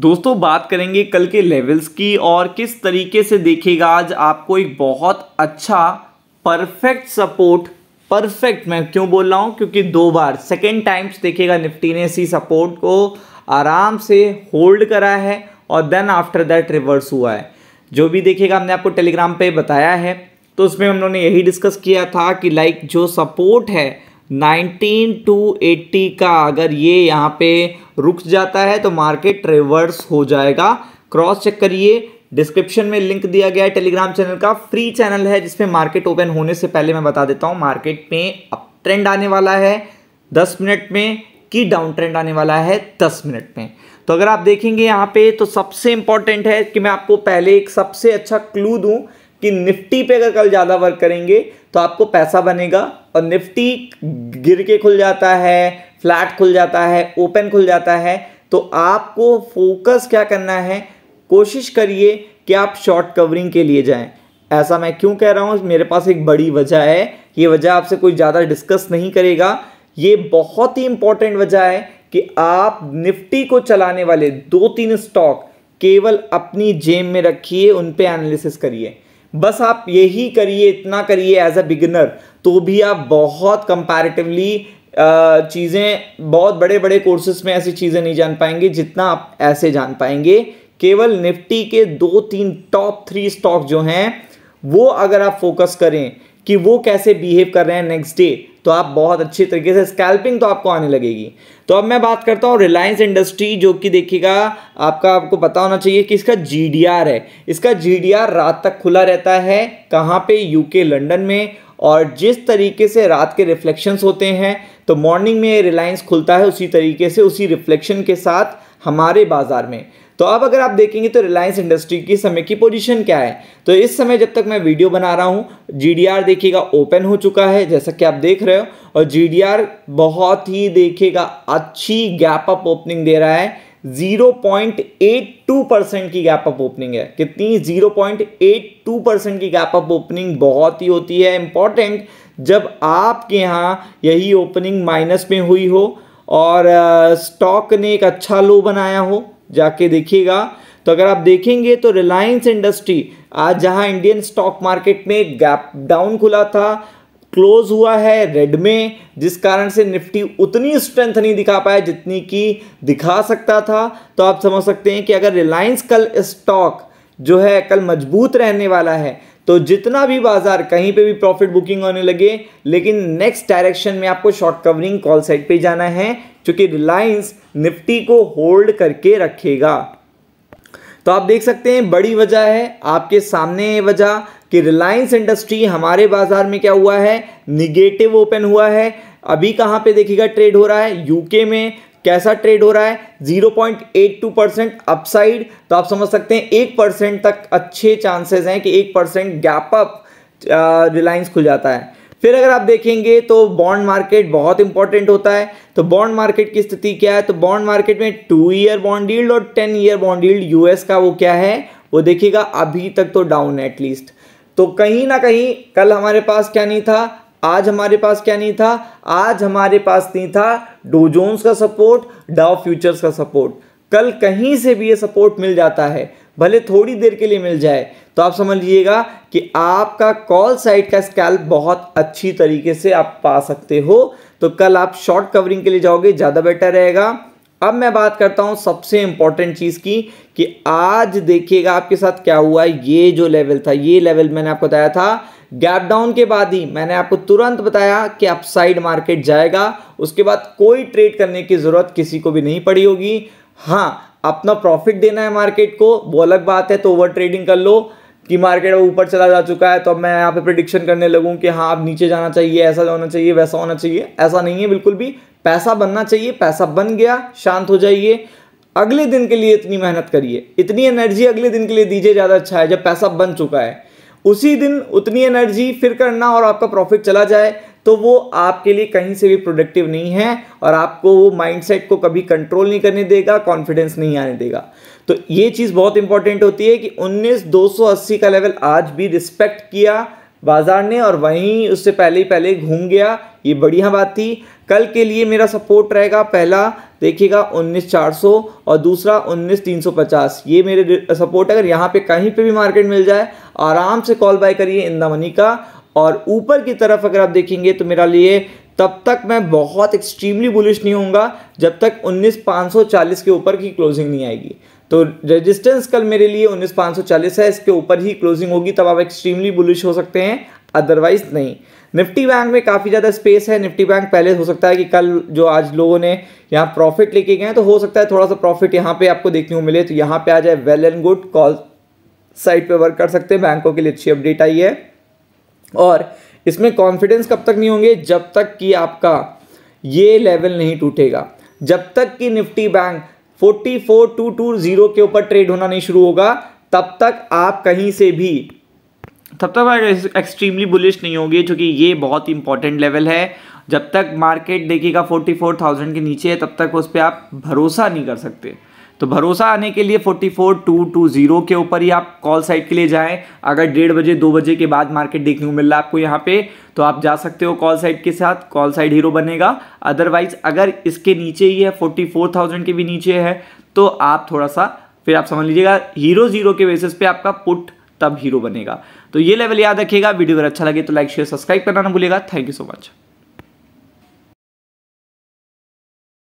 दोस्तों बात करेंगे कल के लेवल्स की और किस तरीके से देखिएगा आज आपको एक बहुत अच्छा परफेक्ट सपोर्ट परफेक्ट मैं क्यों बोल रहा हूँ क्योंकि दो बार सेकेंड टाइम्स देखेगा निफ्टी ने इसी सपोर्ट को आराम से होल्ड करा है और देन आफ्टर दैट रिवर्स हुआ है जो भी देखेगा हमने आपको टेलीग्राम पे बताया है तो उसमें हम लोगों ने यही डिस्कस किया था कि लाइक जो सपोर्ट है नाइनटीन टू एट्टी का अगर ये यहाँ पे रुक जाता है तो मार्केट रिवर्स हो जाएगा क्रॉस चेक करिए डिस्क्रिप्शन में लिंक दिया गया है टेलीग्राम चैनल का फ्री चैनल है जिसमें मार्केट ओपन होने से पहले मैं बता देता हूँ मार्केट में अप ट्रेंड आने वाला है दस मिनट में कि डाउन ट्रेंड आने वाला है दस मिनट में तो अगर आप देखेंगे यहाँ पे तो सबसे इंपॉर्टेंट है कि मैं आपको पहले एक सबसे अच्छा क्लू दूँ कि निफ्टी पे अगर कल ज़्यादा वर्क करेंगे तो आपको पैसा बनेगा और निफ्टी गिर के खुल जाता है फ्लैट खुल जाता है ओपन खुल जाता है तो आपको फोकस क्या करना है कोशिश करिए कि आप शॉर्ट कवरिंग के लिए जाएं ऐसा मैं क्यों कह रहा हूँ मेरे पास एक बड़ी वजह है ये वजह आपसे कोई ज़्यादा डिस्कस नहीं करेगा ये बहुत ही इंपॉर्टेंट वजह है कि आप निफ्टी को चलाने वाले दो तीन स्टॉक केवल अपनी जेब में रखिए उन पे एनालिसिस करिए बस आप यही करिए इतना करिए एज अ बिगिनर तो भी आप बहुत कंपैरेटिवली चीज़ें बहुत बड़े बड़े कोर्सेज में ऐसी चीज़ें नहीं जान पाएंगे जितना आप ऐसे जान पाएंगे केवल निफ्टी के दो तीन टॉप थ्री स्टॉक जो हैं वो अगर आप फोकस करें कि वो कैसे बिहेव कर रहे हैं नेक्स्ट डे तो आप बहुत अच्छे तरीके से स्कैल्पिंग तो आपको आने लगेगी तो अब मैं बात करता हूँ रिलायंस इंडस्ट्री जो कि देखिएगा आपका आपको पता होना चाहिए कि इसका जी है इसका जी रात तक खुला रहता है कहाँ पे यूके लंदन में और जिस तरीके से रात के रिफ्लेक्शंस होते हैं तो मॉर्निंग में रिलायंस खुलता है उसी तरीके से उसी रिफ्लेक्शन के साथ हमारे बाज़ार में तो अब अगर आप देखेंगे तो रिलायंस इंडस्ट्री की समय की पोजीशन क्या है तो इस समय जब तक मैं वीडियो बना रहा हूँ जीडीआर देखिएगा ओपन हो चुका है जैसा कि आप देख रहे हो और जीडीआर बहुत ही देखिएगा अच्छी गैप अप ओपनिंग दे रहा है 0.82 परसेंट की गैप अप ओपनिंग है कितनी 0.82 परसेंट की गैप अप ओपनिंग बहुत ही होती है इंपॉर्टेंट जब आपके यहाँ यही ओपनिंग माइनस में हुई हो और स्टॉक uh, ने एक अच्छा लो बनाया हो जाके देखिएगा तो अगर आप देखेंगे तो रिलायंस इंडस्ट्री आज जहां इंडियन स्टॉक मार्केट में गैप डाउन खुला था क्लोज हुआ है रेड में जिस कारण से निफ्टी उतनी स्ट्रेंथ नहीं दिखा पाया जितनी कि दिखा सकता था तो आप समझ सकते हैं कि अगर रिलायंस कल स्टॉक जो है कल मजबूत रहने वाला है तो जितना भी बाजार कहीं पे भी प्रॉफिट बुकिंग होने लगे लेकिन नेक्स्ट डायरेक्शन में आपको शॉर्ट कवरिंग कॉल साइड पे जाना है चूँकि रिलायंस निफ्टी को होल्ड करके रखेगा तो आप देख सकते हैं बड़ी वजह है आपके सामने ये वजह कि रिलायंस इंडस्ट्री हमारे बाजार में क्या हुआ है निगेटिव ओपन हुआ है अभी कहाँ पे देखिएगा ट्रेड हो रहा है यूके में कैसा ट्रेड हो रहा है 0.82 परसेंट अपसाइड तो आप समझ सकते हैं एक परसेंट तक अच्छे चांसेस हैं कि एक परसेंट गैप अप रिलायंस खुल जाता है फिर अगर आप देखेंगे तो बॉन्ड मार्केट बहुत इंपॉर्टेंट होता है तो बॉन्ड मार्केट की स्थिति क्या है तो बॉन्ड मार्केट में टू ईयर बॉन्ड डील्ड और ten year bond yield US का वो क्या है वो देखिएगा अभी तक तो डाउन है एटलीस्ट तो कहीं ना कहीं कल हमारे पास क्या नहीं था आज हमारे पास क्या नहीं था आज हमारे पास नहीं था डोजोन्स का सपोर्ट डाव फ्यूचर्स का सपोर्ट कल कहीं से भी ये सपोर्ट मिल जाता है भले थोड़ी देर के लिए मिल जाए तो आप समझ लीजिएगा कि आपका कॉल साइड का स्कैल्प बहुत अच्छी तरीके से आप पा सकते हो तो कल आप शॉर्ट कवरिंग के लिए जाओगे ज़्यादा बेटर रहेगा अब मैं बात करता हूँ सबसे इंपॉर्टेंट चीज़ की कि आज देखिएगा आपके साथ क्या हुआ ये जो लेवल था ये लेवल मैंने आपको बताया था गैप डाउन के बाद ही मैंने आपको तुरंत बताया कि अपसाइड मार्केट जाएगा उसके बाद कोई ट्रेड करने की ज़रूरत किसी को भी नहीं पड़ी होगी हाँ अपना प्रॉफिट देना है मार्केट को वो अलग बात है तो ओवर ट्रेडिंग कर लो कि मार्केट अब ऊपर चला जा चुका है तो अब मैं यहाँ पे प्रडिक्शन करने लगूँ कि हाँ अब नीचे जाना चाहिए ऐसा होना चाहिए वैसा होना चाहिए ऐसा नहीं है बिल्कुल भी पैसा बनना चाहिए पैसा बन गया शांत हो जाइए अगले दिन के लिए इतनी मेहनत करिए इतनी एनर्जी अगले दिन के लिए दीजिए ज़्यादा अच्छा है जब पैसा बन चुका है उसी दिन उतनी एनर्जी फिर करना और आपका प्रॉफिट चला जाए तो वो आपके लिए कहीं से भी प्रोडक्टिव नहीं है और आपको वो माइंडसेट को कभी कंट्रोल नहीं करने देगा कॉन्फिडेंस नहीं आने देगा तो ये चीज़ बहुत इंपॉर्टेंट होती है कि उन्नीस दो सौ अस्सी का लेवल आज भी रिस्पेक्ट किया बाजार ने और वहीं उससे पहले ही पहले घूम गया ये बढ़िया बात थी कल के लिए मेरा सपोर्ट रहेगा पहला देखिएगा उन्नीस चार सौ और दूसरा उन्नीस तीन सौ पचास ये मेरे सपोर्ट अगर यहाँ पे कहीं पे भी मार्केट मिल जाए आराम से कॉल बाय करिए इंदा मनी का और ऊपर की तरफ अगर आप देखेंगे तो मेरा लिए तब तक मैं बहुत एक्सट्रीमली बुलिश नहीं होऊंगा जब तक 19,540 के ऊपर की क्लोजिंग नहीं आएगी तो रेजिस्टेंस कल मेरे लिए 19,540 है इसके ऊपर ही क्लोजिंग होगी तब आप एक्सट्रीमली बुलिश हो सकते हैं अदरवाइज नहीं निफ्टी बैंक में काफ़ी ज़्यादा स्पेस है निफ्टी बैंक पहले हो सकता है कि कल जो आज लोगों ने यहाँ प्रॉफिट लेके गए हैं तो हो सकता है थोड़ा सा प्रॉफिट यहाँ पे आपको देखने को मिले तो यहाँ पे आ जाए well and good call side पे वर्क कर सकते हैं बैंकों के लिए अच्छी अपडेट आई है और इसमें कॉन्फिडेंस कब तक नहीं होंगे जब तक कि आपका ये लेवल नहीं टूटेगा जब तक कि निफ्टी बैंक 44220 के ऊपर ट्रेड होना नहीं शुरू होगा तब तक आप कहीं से भी तब तक आप एक्सट्रीमली बुलिश नहीं होंगे क्योंकि ये बहुत इंपॉर्टेंट लेवल है जब तक मार्केट देखिएगा 44,000 के नीचे है तब तक उस पर आप भरोसा नहीं कर सकते तो भरोसा आने के लिए forty four two two zero के ऊपर ही आप कॉल साइड के लिए जाएं अगर डेढ़ बजे दो बजे के बाद मार्केट देखने को मिल रहा है आपको यहाँ पे तो आप जा सकते हो कॉल साइड के साथ कॉल साइड हीरो बनेगा अदरवाइज अगर इसके नीचे ही है फोर्टी फोर थाउजेंड के भी नीचे है तो आप थोड़ा सा फिर आप समझ लीजिएगा हीरो जीरो के बेसिस पे आपका पुट तब हीरो बनेगा तो ये लेवल याद रखिएगा वीडियो अगर अच्छा लगे तो लाइक शेयर सब्सक्राइब करना ना भूलेगा थैंक यू सो मच